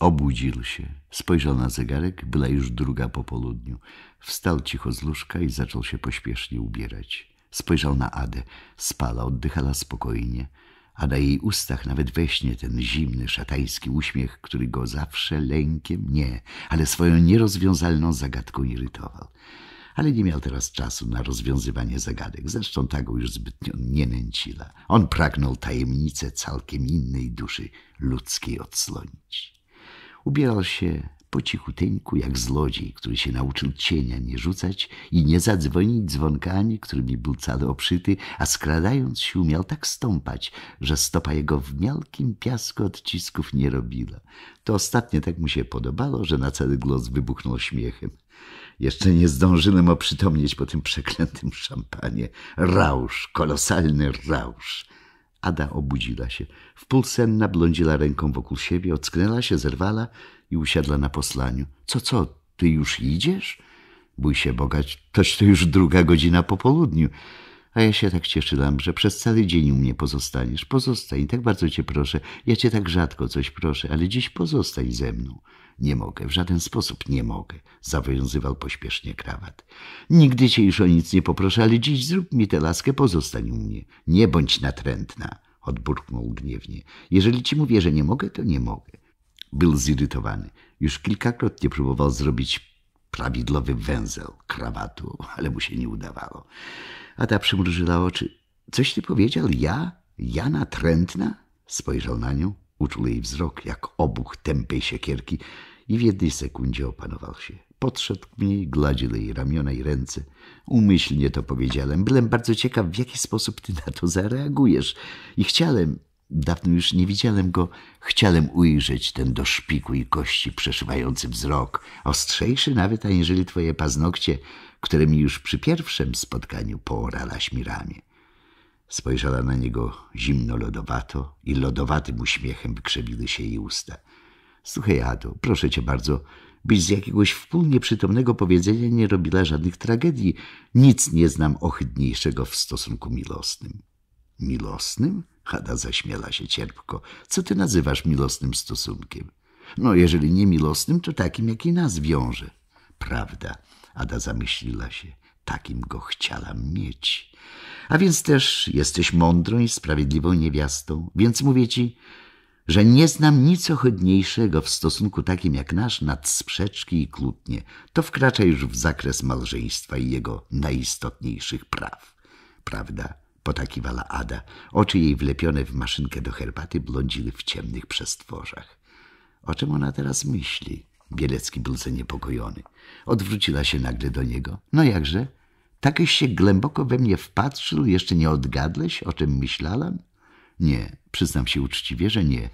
Obudził się, spojrzał na zegarek, była już druga po południu. Wstał cicho z łóżka i zaczął się pośpiesznie ubierać. Spojrzał na Adę. Spala, oddychala spokojnie, a na jej ustach nawet we śnie ten zimny, szatański uśmiech, który go zawsze lękiem, nie, ale swoją nierozwiązalną zagadką irytował. Ale nie miał teraz czasu na rozwiązywanie zagadek, zresztą ta go już zbytnio nie nęciła. On pragnął tajemnicę całkiem innej duszy ludzkiej odsłonić. Ubierał się po cichuteńku jak złodziej, który się nauczył cienia nie rzucać i nie zadzwonić dzwonkami, którymi był cały obszyty, a skradając się umiał tak stąpać, że stopa jego w miałkim piasku odcisków nie robiła. To ostatnie tak mu się podobało, że na cały głos wybuchnął śmiechem. Jeszcze nie zdążyłem oprzytomnieć po tym przeklętym szampanie. Rausz, kolosalny rausz. Ada obudziła się. w Wpółsenna blądziła ręką wokół siebie, ocknęła się, zerwała i usiadła na poslaniu. Co, co, ty już idziesz? Bój się Boga, toś to już druga godzina po południu. A ja się tak cieszyłam, że przez cały dzień u mnie pozostaniesz. Pozostań, tak bardzo cię proszę. Ja cię tak rzadko coś proszę, ale dziś pozostań ze mną. Nie mogę, w żaden sposób nie mogę, zawiązywał pośpiesznie krawat. Nigdy cię już o nic nie poproszę, ale dziś zrób mi tę laskę, pozostań u mnie. Nie bądź natrętna, odburknął gniewnie. Jeżeli ci mówię, że nie mogę, to nie mogę. Był zirytowany. Już kilkakrotnie próbował zrobić prawidłowy węzeł krawatu, ale mu się nie udawało. A ta przymrużyła oczy. Coś ty powiedział? Ja? Ja natrętna? Spojrzał na nią. Uczuł jej wzrok jak obuch tępej siekierki i w jednej sekundzie opanował się. Podszedł k mnie gladził jej ramiona i ręce. Umyślnie to powiedziałem. Byłem bardzo ciekaw, w jaki sposób ty na to zareagujesz. I chciałem, dawno już nie widziałem go, chciałem ujrzeć ten do szpiku i kości przeszywający wzrok, ostrzejszy nawet aniżeli twoje paznokcie, które mi już przy pierwszym spotkaniu pooralaś mi ramię. Spojrzała na niego zimno-lodowato i lodowatym uśmiechem wykrzewiły się jej usta. Słuchaj, Ado, proszę cię bardzo, byś z jakiegoś wpół przytomnego powiedzenia nie robiła żadnych tragedii. Nic nie znam ohydniejszego w stosunku milosnym. Milosnym? Hada zaśmiela się cierpko. Co ty nazywasz milosnym stosunkiem? No, jeżeli nie milosnym, to takim, jaki nas wiąże. Prawda, Ada zamyśliła się. Takim go chciałam mieć a więc też jesteś mądrą i sprawiedliwą niewiastą, więc mówię ci, że nie znam nic ochodniejszego w stosunku takim jak nasz nad sprzeczki i kłótnie. To wkracza już w zakres małżeństwa i jego najistotniejszych praw. Prawda? Potakiwała Ada. Oczy jej wlepione w maszynkę do herbaty blądziły w ciemnych przestworzach. O czym ona teraz myśli? Bielecki był zaniepokojony. Odwróciła się nagle do niego. No jakże? Takeś się głęboko we mnie wpatrzył, jeszcze nie odgadłeś, o czym myślałam? Nie, przyznam się uczciwie, że nie.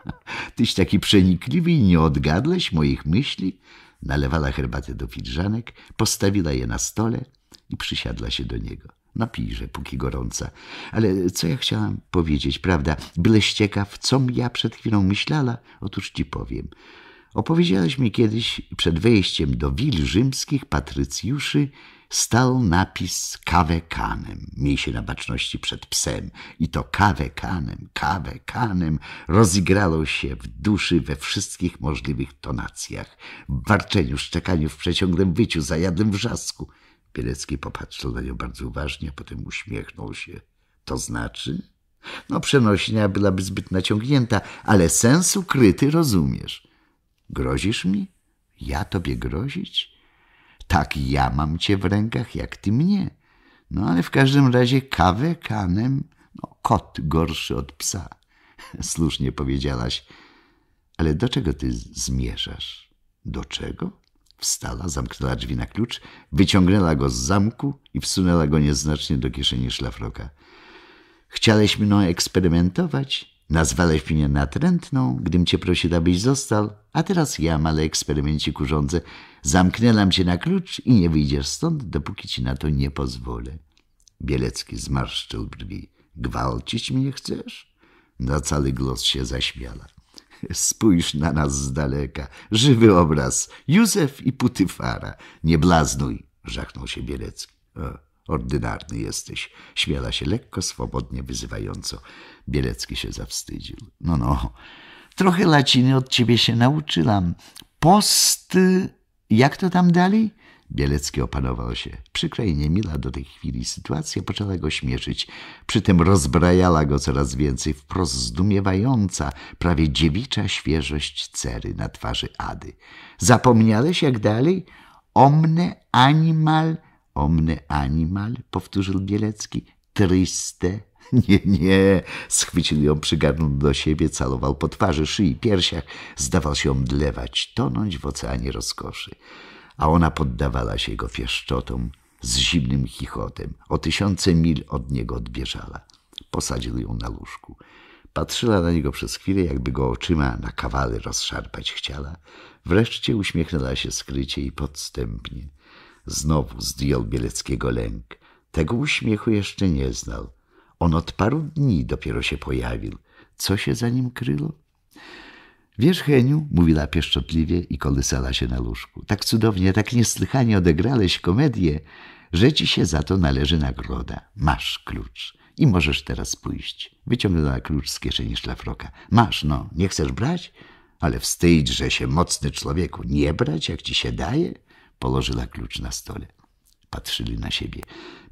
Tyś taki przenikliwy i nie odgadłeś moich myśli? Nalewala herbatę do filżanek, postawiła je na stole i przysiadła się do niego. Napijże, no póki gorąca. Ale co ja chciałam powiedzieć, prawda? Byleś ciekaw, co ja przed chwilą myślała? Otóż ci powiem. Opowiedziałeś mi kiedyś przed wejściem do wil rzymskich patrycjuszy, stał napis kawę kanem. Miej się na baczności przed psem. I to kawę kanem, kawę kanem rozigrało się w duszy we wszystkich możliwych tonacjach. W warczeniu, szczekaniu, w przeciągłym wyciu, zajadłym wrzasku. Pielecki popatrzył na nią bardzo uważnie, a potem uśmiechnął się. To znaczy? No przenośnia byłaby zbyt naciągnięta, ale sens ukryty rozumiesz. Grozisz mi? Ja tobie grozić? Tak ja mam cię w rękach, jak ty mnie. No ale w każdym razie kawę kanem, no kot gorszy od psa. Słusznie powiedziałaś. Ale do czego ty zmierzasz? Do czego? Wstała, zamknęła drzwi na klucz, wyciągnęła go z zamku i wsunęła go nieznacznie do kieszeni szlafroka. Chciałeś mną no, eksperymentować? Nazwałeś mnie natrętną, gdym cię prosił, abyś został, a teraz ja, male eksperymencik urządzę. zamknęłam cię na klucz i nie wyjdziesz stąd, dopóki ci na to nie pozwolę. Bielecki zmarszczył brwi. Gwałcić mnie chcesz? Na no, cały głos się zaśmiała. Spójrz na nas z daleka. Żywy obraz. Józef i Putyfara. Nie blaznuj, żachnął się Bielecki. O. Ordynarny jesteś. Śmiela się lekko, swobodnie, wyzywająco. Bielecki się zawstydził. No, no. Trochę łaciny od ciebie się nauczyłam. Post... Jak to tam dalej? Bielecki opanował się. Przykra i niemila do tej chwili sytuacja poczęła go śmieszyć. Przy tym rozbrajala go coraz więcej wprost zdumiewająca, prawie dziewicza świeżość cery na twarzy Ady. Zapomniałeś jak dalej? Omne animal Omny animal? powtórzył Bielecki. Triste? Nie, nie. Schwycił ją, przygarnął do siebie, calował po twarzy, szyi, piersiach. Zdawał się omdlewać, tonąć w oceanie rozkoszy. A ona poddawała się jego pieszczotom z zimnym chichotem. O tysiące mil od niego odbieżała. Posadził ją na łóżku. Patrzyła na niego przez chwilę, jakby go oczyma na kawaly rozszarpać chciała. Wreszcie uśmiechnęła się skrycie i podstępnie. Znowu zdjął Bieleckiego lęk. Tego uśmiechu jeszcze nie znał. On od paru dni dopiero się pojawił. Co się za nim kryło? Wiesz, Heniu, mówiła pieszczotliwie i kolysała się na łóżku. Tak cudownie, tak niesłychanie odegrałeś komedię, że ci się za to należy nagroda. Masz klucz i możesz teraz pójść. Wyciągnęła klucz z kieszeni szlafroka. Masz, no, nie chcesz brać? Ale wstydź, że się mocny człowieku, nie brać, jak ci się daje? Położyła klucz na stole. Patrzyli na siebie.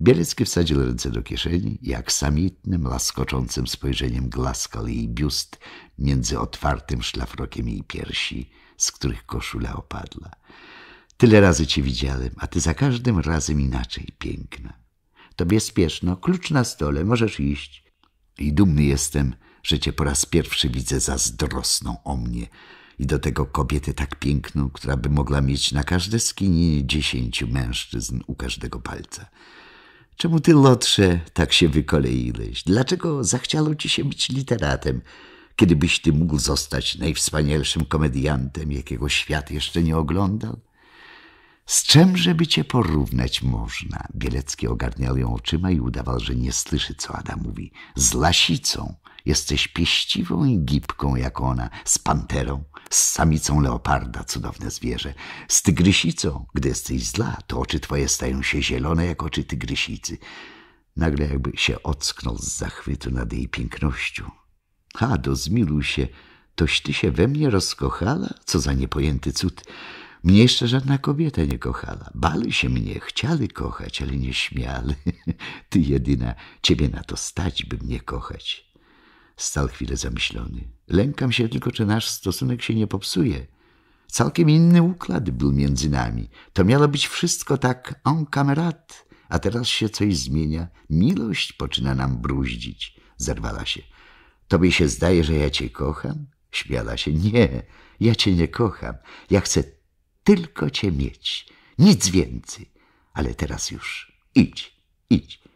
Bielecki wsadził ręce do kieszeni i aksamitnym, laskoczącym spojrzeniem glaskał jej biust między otwartym szlafrokiem jej piersi, z których koszula opadła. Tyle razy cię widziałem, a ty za każdym razem inaczej piękna. Tobie spieszno, klucz na stole, możesz iść. I dumny jestem, że cię po raz pierwszy widzę zazdrosną o mnie i do tego kobietę tak piękną, która by mogła mieć na każde skinie dziesięciu mężczyzn u każdego palca. Czemu ty, Lotrze, tak się wykoleiłeś? Dlaczego zachciało ci się być literatem, kiedybyś ty mógł zostać najwspanialszym komediantem, jakiego świat jeszcze nie oglądał? Z czemże by cię porównać można? Bielecki ogarniał ją oczyma i udawał, że nie słyszy, co Ada mówi. Z lasicą. Jesteś pieściwą i gibką jak ona, z panterą, z samicą leoparda, cudowne zwierzę, z tygrysicą. Gdy jesteś zła, to oczy twoje stają się zielone jak oczy tygrysicy. Nagle jakby się ocknął z zachwytu nad jej pięknością. Hado, zmiluj się, toś ty się we mnie rozkochała? Co za niepojęty cud! Mnie jeszcze żadna kobieta nie kochała. Bali się mnie, chciały kochać, ale nie śmiali. Ty jedyna, ciebie na to stać, by mnie kochać. Stał chwilę zamyślony. Lękam się tylko, czy nasz stosunek się nie popsuje. Całkiem inny układ był między nami. To miało być wszystko tak en camerat, a teraz się coś zmienia. Miłość poczyna nam bruździć. Zerwała się. Tobie się zdaje, że ja cię kocham? Śmiała się. Nie, ja cię nie kocham. Ja chcę tylko cię mieć, nic więcej. Ale teraz już idź, idź,